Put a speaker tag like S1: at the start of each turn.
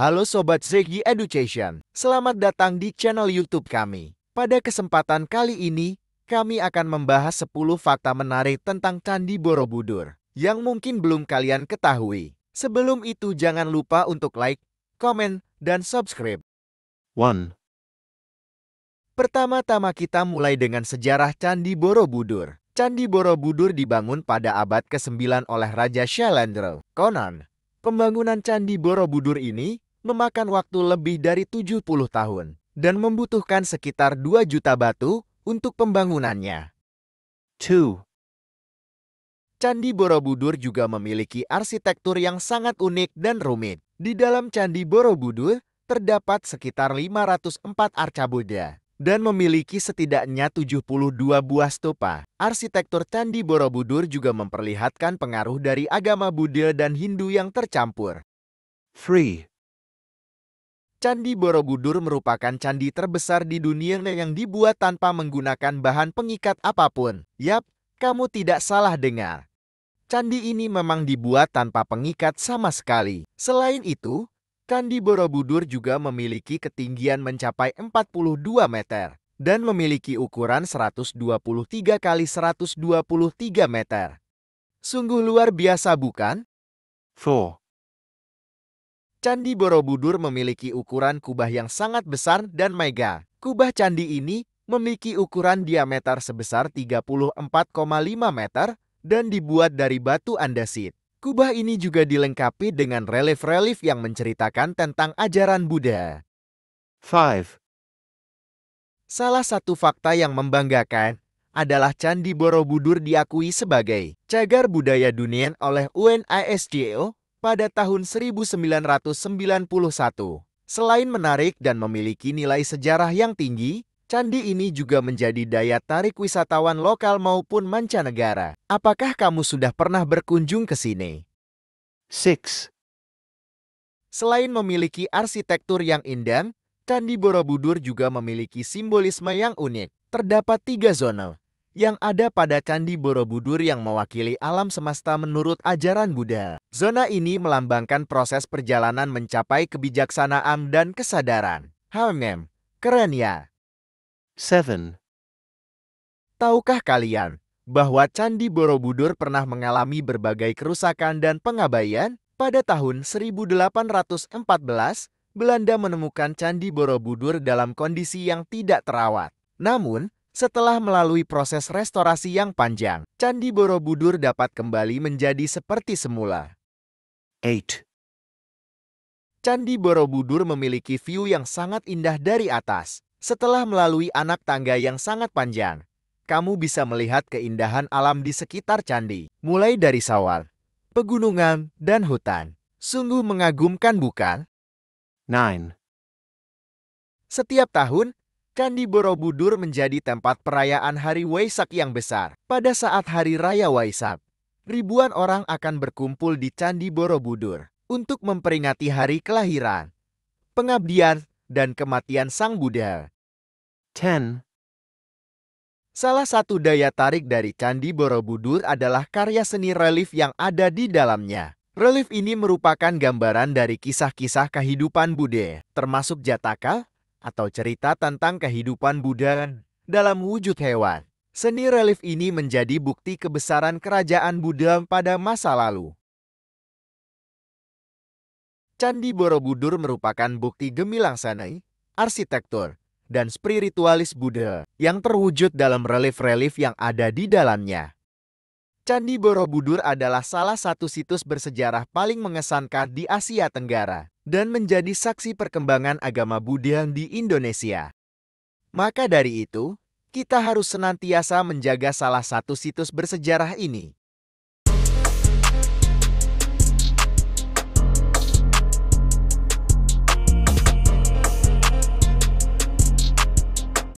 S1: Halo Sobat Zegi Education, selamat datang di channel YouTube kami. Pada kesempatan kali ini, kami akan membahas 10 fakta menarik tentang Candi Borobudur yang mungkin belum kalian ketahui. Sebelum itu jangan lupa untuk like, komen, dan subscribe. 1. Pertama-tama kita mulai dengan sejarah Candi Borobudur. Candi Borobudur dibangun pada abad ke-9 oleh Raja Shailendra, Konon Pembangunan Candi Borobudur ini memakan waktu lebih dari 70 tahun dan membutuhkan sekitar 2 juta batu untuk pembangunannya. 2. Candi Borobudur juga memiliki arsitektur yang sangat unik dan rumit. Di dalam Candi Borobudur terdapat sekitar 504 arca Buddha dan memiliki setidaknya 72 buah stupa. Arsitektur Candi Borobudur juga memperlihatkan pengaruh dari agama Buddha dan Hindu yang tercampur. 3. Candi Borobudur merupakan candi terbesar di dunia yang dibuat tanpa menggunakan bahan pengikat apapun. Yap, kamu tidak salah dengar. Candi ini memang dibuat tanpa pengikat sama sekali. Selain itu, Candi Borobudur juga memiliki ketinggian mencapai 42 meter dan memiliki ukuran 123 kali 123 meter. Sungguh luar biasa bukan? 4. Candi Borobudur memiliki ukuran kubah yang sangat besar dan mega. Kubah candi ini memiliki ukuran diameter sebesar 34,5 meter dan dibuat dari batu andesit. Kubah ini juga dilengkapi dengan relief-relief yang menceritakan tentang ajaran Buddha. 5. Salah satu fakta yang membanggakan adalah Candi Borobudur diakui sebagai cagar budaya dunia oleh UNISGO pada tahun 1991. Selain menarik dan memiliki nilai sejarah yang tinggi, candi ini juga menjadi daya tarik wisatawan lokal maupun mancanegara. Apakah kamu sudah pernah berkunjung ke sini? 6. Selain memiliki arsitektur yang indah, Candi Borobudur juga memiliki simbolisme yang unik. Terdapat tiga zona, yang ada pada Candi Borobudur yang mewakili alam semesta menurut ajaran Buddha. Zona ini melambangkan proses perjalanan mencapai kebijaksanaan dan kesadaran. Hamem, keren ya. 7. Tahukah kalian bahwa Candi Borobudur pernah mengalami berbagai kerusakan dan pengabaian? Pada tahun 1814, Belanda menemukan Candi Borobudur dalam kondisi yang tidak terawat. Namun, setelah melalui proses restorasi yang panjang, Candi Borobudur dapat kembali menjadi seperti semula. 8. Candi Borobudur memiliki view yang sangat indah dari atas. Setelah melalui anak tangga yang sangat panjang, kamu bisa melihat keindahan alam di sekitar candi, mulai dari sawah, pegunungan, dan hutan. Sungguh mengagumkan bukan? 9. Setiap tahun, Candi Borobudur menjadi tempat perayaan Hari Waisak yang besar. Pada saat Hari Raya Waisak, ribuan orang akan berkumpul di Candi Borobudur untuk memperingati hari kelahiran, pengabdian, dan kematian Sang Buddha. 10. Salah satu daya tarik dari Candi Borobudur adalah karya seni relief yang ada di dalamnya. Relief ini merupakan gambaran dari kisah-kisah kehidupan Buddha, termasuk Jataka, atau cerita tentang kehidupan Buddha dalam wujud hewan. Seni relief ini menjadi bukti kebesaran kerajaan Buddha pada masa lalu. Candi Borobudur merupakan bukti gemilang sanai, arsitektur, dan spiritualis Buddha yang terwujud dalam relief-relief yang ada di dalamnya. Candi Borobudur adalah salah satu situs bersejarah paling mengesankan di Asia Tenggara dan menjadi saksi perkembangan agama Buddha di Indonesia. Maka dari itu, kita harus senantiasa menjaga salah satu situs bersejarah ini.